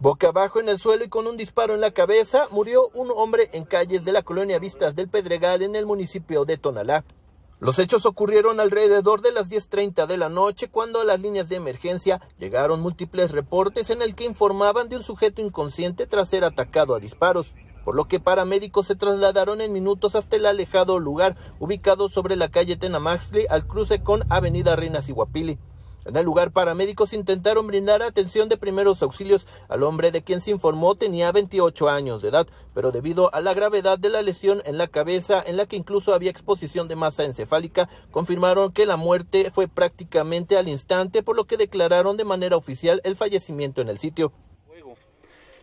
Boca abajo en el suelo y con un disparo en la cabeza murió un hombre en calles de la colonia Vistas del Pedregal en el municipio de Tonalá. Los hechos ocurrieron alrededor de las 10.30 de la noche cuando a las líneas de emergencia llegaron múltiples reportes en el que informaban de un sujeto inconsciente tras ser atacado a disparos, por lo que paramédicos se trasladaron en minutos hasta el alejado lugar ubicado sobre la calle Tenamaxli al cruce con Avenida Reina Ciguapili. En el lugar, paramédicos intentaron brindar atención de primeros auxilios al hombre de quien se informó tenía 28 años de edad, pero debido a la gravedad de la lesión en la cabeza, en la que incluso había exposición de masa encefálica, confirmaron que la muerte fue prácticamente al instante, por lo que declararon de manera oficial el fallecimiento en el sitio.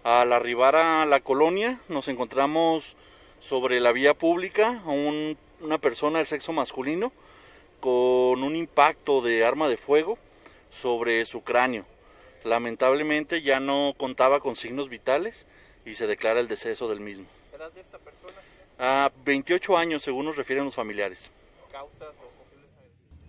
Al arribar a la colonia, nos encontramos sobre la vía pública a una persona del sexo masculino con un impacto de arma de fuego sobre su cráneo. Lamentablemente ya no contaba con signos vitales y se declara el deceso del mismo. A 28 años, según nos refieren los familiares.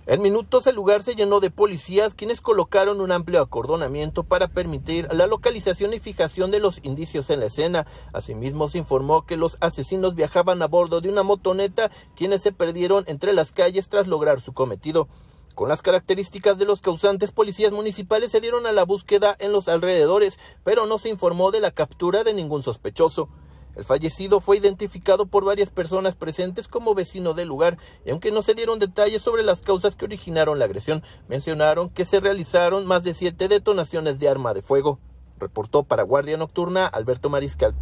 en minutos el lugar se llenó de policías quienes colocaron un amplio acordonamiento para permitir la localización y fijación de los indicios en la escena. Asimismo se informó que los asesinos viajaban a bordo de una motoneta quienes se perdieron entre las calles tras lograr su cometido. Con las características de los causantes, policías municipales se dieron a la búsqueda en los alrededores, pero no se informó de la captura de ningún sospechoso. El fallecido fue identificado por varias personas presentes como vecino del lugar y aunque no se dieron detalles sobre las causas que originaron la agresión, mencionaron que se realizaron más de siete detonaciones de arma de fuego. Reportó para Guardia Nocturna Alberto Mariscal.